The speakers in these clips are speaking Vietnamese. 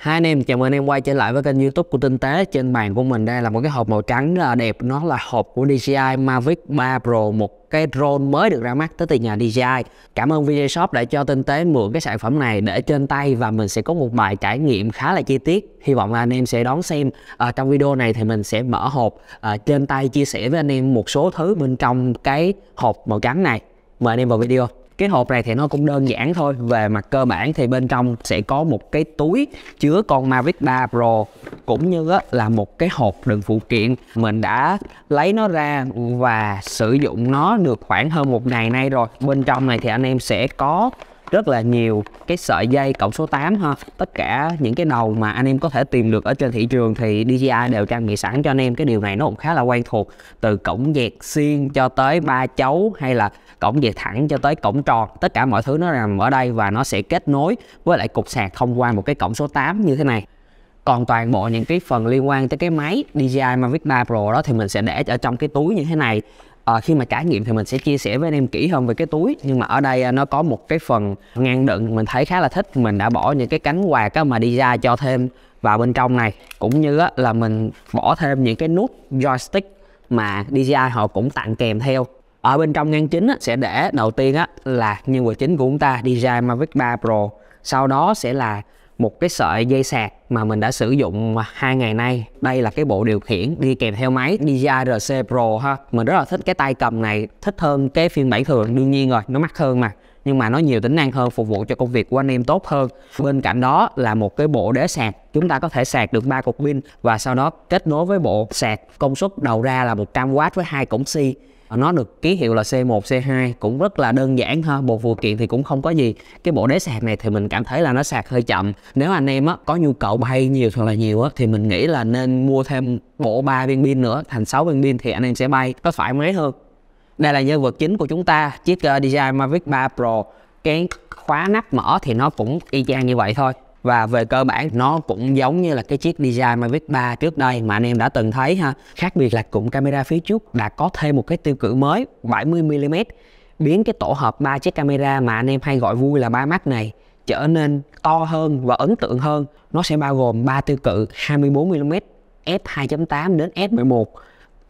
Hai anh em, chào mừng anh em quay trở lại với kênh youtube của Tinh Tế Trên bàn của mình đây là một cái hộp màu trắng rất là đẹp Nó là hộp của DJI Mavic 3 Pro Một cái drone mới được ra mắt tới từ nhà DJI Cảm ơn VJ Shop đã cho Tinh Tế mượn cái sản phẩm này để trên tay Và mình sẽ có một bài trải nghiệm khá là chi tiết Hy vọng là anh em sẽ đón xem à, Trong video này thì mình sẽ mở hộp à, trên tay chia sẻ với anh em một số thứ bên trong cái hộp màu trắng này Mời anh em vào video cái hộp này thì nó cũng đơn giản thôi về mặt cơ bản thì bên trong sẽ có một cái túi chứa con Mavic 3 Pro cũng như là một cái hộp đựng phụ kiện mình đã lấy nó ra và sử dụng nó được khoảng hơn một ngày nay rồi bên trong này thì anh em sẽ có rất là nhiều cái sợi dây cộng số 8 ha tất cả những cái đầu mà anh em có thể tìm được ở trên thị trường thì DJI đều trang bị sẵn cho anh em cái điều này nó cũng khá là quen thuộc từ cổng dẹt xiên cho tới ba chấu hay là cổng dẹt thẳng cho tới cổng tròn tất cả mọi thứ nó nằm ở đây và nó sẽ kết nối với lại cục sạc thông qua một cái cổng số 8 như thế này còn toàn bộ những cái phần liên quan tới cái máy DJI Mavic 3 Pro đó thì mình sẽ để ở trong cái túi như thế này à, khi mà trải nghiệm thì mình sẽ chia sẻ với anh em kỹ hơn về cái túi nhưng mà ở đây à, nó có một cái phần ngang đựng mình thấy khá là thích mình đã bỏ những cái cánh quạt á, mà đi ra cho thêm vào bên trong này cũng như là mình bỏ thêm những cái nút joystick mà DJI họ cũng tặng kèm theo ở bên trong ngang chính sẽ để đầu tiên là nhân vật chính của chúng ta DJI Mavic 3 Pro sau đó sẽ là một cái sợi dây sạc mà mình đã sử dụng hai ngày nay đây là cái bộ điều khiển đi kèm theo máy DJI RC Pro ha mình rất là thích cái tay cầm này thích hơn cái phiên bản thường đương nhiên rồi nó mắc hơn mà nhưng mà nó nhiều tính năng hơn phục vụ cho công việc của anh em tốt hơn bên cạnh đó là một cái bộ đế sạc chúng ta có thể sạc được ba cục pin và sau đó kết nối với bộ sạc công suất đầu ra là 100W với hai cổng C Ờ, nó được ký hiệu là C1, C2 cũng rất là đơn giản ha bộ phụ kiện thì cũng không có gì cái bộ đế sạc này thì mình cảm thấy là nó sạc hơi chậm nếu anh em á, có nhu cầu bay nhiều thật là nhiều á, thì mình nghĩ là nên mua thêm bộ 3 viên pin nữa thành 6 viên pin thì anh em sẽ bay có thoải mái hơn đây là nhân vật chính của chúng ta chiếc ờ, DJI Mavic 3 Pro cái khóa nắp mở thì nó cũng y chang như vậy thôi và về cơ bản nó cũng giống như là cái chiếc DJI Mavic 3 trước đây mà anh em đã từng thấy ha khác biệt là cụm camera phía trước đã có thêm một cái tiêu cự mới 70mm biến cái tổ hợp ba chiếc camera mà anh em hay gọi vui là ba mắt này trở nên to hơn và ấn tượng hơn nó sẽ bao gồm ba tiêu cự 24mm f2.8 đến f11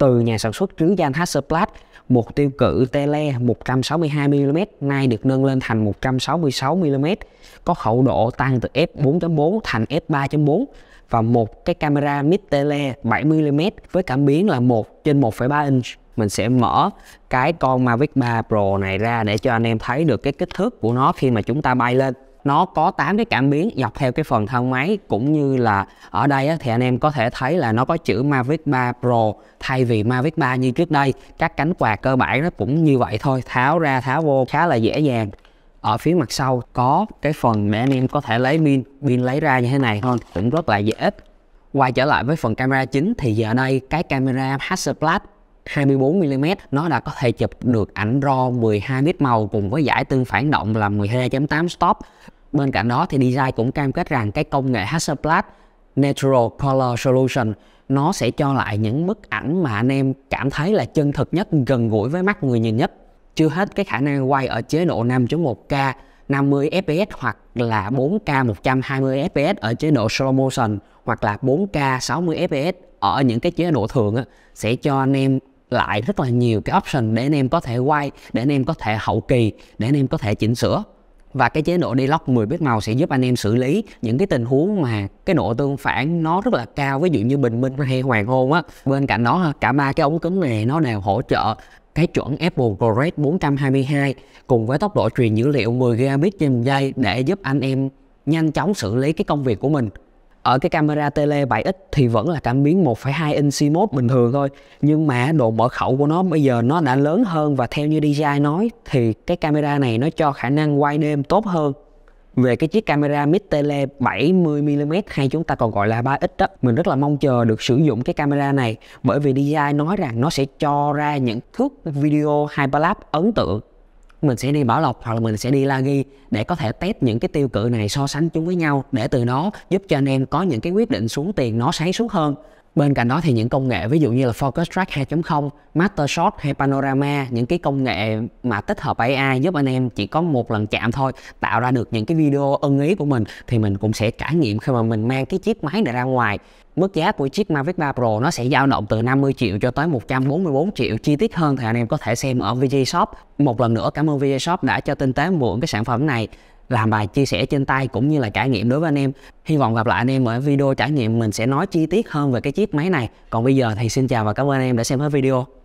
từ nhà sản xuất trứng danh Hasselblad, một tiêu cự tele 162mm nay được nâng lên thành 166mm, có khẩu độ tăng từ f4.4 thành f3.4 và một cái camera mid tele 7mm với cảm biến là 1 trên 1,3 inch. Mình sẽ mở cái con Mavic 3 Pro này ra để cho anh em thấy được cái kích thước của nó khi mà chúng ta bay lên nó có 8 cái cảm biến dọc theo cái phần thân máy cũng như là ở đây á, thì anh em có thể thấy là nó có chữ Mavic 3 Pro thay vì Mavic 3 như trước đây các cánh quạt cơ bản nó cũng như vậy thôi tháo ra tháo vô khá là dễ dàng ở phía mặt sau có cái phần mà anh em có thể lấy pin pin lấy ra như thế này thôi cũng rất là dễ ích quay trở lại với phần camera chính thì giờ đây cái camera Hasselblad 24mm nó đã có thể chụp được ảnh RAW 12 bit màu cùng với giải tương phản động là 12.8 stop Bên cạnh đó thì design cũng cam kết rằng cái công nghệ Hasselblad Natural Color Solution nó sẽ cho lại những bức ảnh mà anh em cảm thấy là chân thực nhất, gần gũi với mắt người nhìn nhất. Chưa hết cái khả năng quay ở chế độ 5.1K 50 fps hoặc là 4K 120 fps ở chế độ slow motion hoặc là 4K 60 fps ở những cái chế độ thường á, sẽ cho anh em lại rất là nhiều cái option để anh em có thể quay, để anh em có thể hậu kỳ, để anh em có thể chỉnh sửa và cái chế độ đi lock 10 bit màu sẽ giúp anh em xử lý những cái tình huống mà cái độ tương phản nó rất là cao ví dụ như bình minh hay hoàng hôn á bên cạnh đó cả ba cái ống cứng này nó đều hỗ trợ cái chuẩn Apple ProRes 422 cùng với tốc độ truyền dữ liệu 10 gigabit trên giây để giúp anh em nhanh chóng xử lý cái công việc của mình ở cái camera tele 7x thì vẫn là cảm biến 1.2 inch CMOS bình thường thôi nhưng mà độ mở khẩu của nó bây giờ nó đã lớn hơn và theo như DJI nói thì cái camera này nó cho khả năng quay đêm tốt hơn về cái chiếc camera mid tele 70mm hay chúng ta còn gọi là 3x đó mình rất là mong chờ được sử dụng cái camera này bởi vì DJI nói rằng nó sẽ cho ra những thước video hyperlapse ấn tượng mình sẽ đi bảo lộc hoặc là mình sẽ đi la ghi để có thể test những cái tiêu cự này so sánh chúng với nhau để từ đó giúp cho anh em có những cái quyết định xuống tiền nó sáng suốt hơn Bên cạnh đó thì những công nghệ ví dụ như là Focus Track 2.0, Master Shot hay Panorama, những cái công nghệ mà tích hợp AI giúp anh em chỉ có một lần chạm thôi, tạo ra được những cái video ưng ý của mình thì mình cũng sẽ trải nghiệm khi mà mình mang cái chiếc máy này ra ngoài. Mức giá của chiếc Mavic 3 Pro nó sẽ dao động từ 50 triệu cho tới 144 triệu. Chi tiết hơn thì anh em có thể xem ở VJ Shop. Một lần nữa cảm ơn VJ Shop đã cho Tinh tế mượn cái sản phẩm này làm bài chia sẻ trên tay cũng như là trải nghiệm đối với anh em hy vọng gặp lại anh em ở video trải nghiệm mình sẽ nói chi tiết hơn về cái chiếc máy này còn bây giờ thì xin chào và cảm ơn anh em đã xem hết video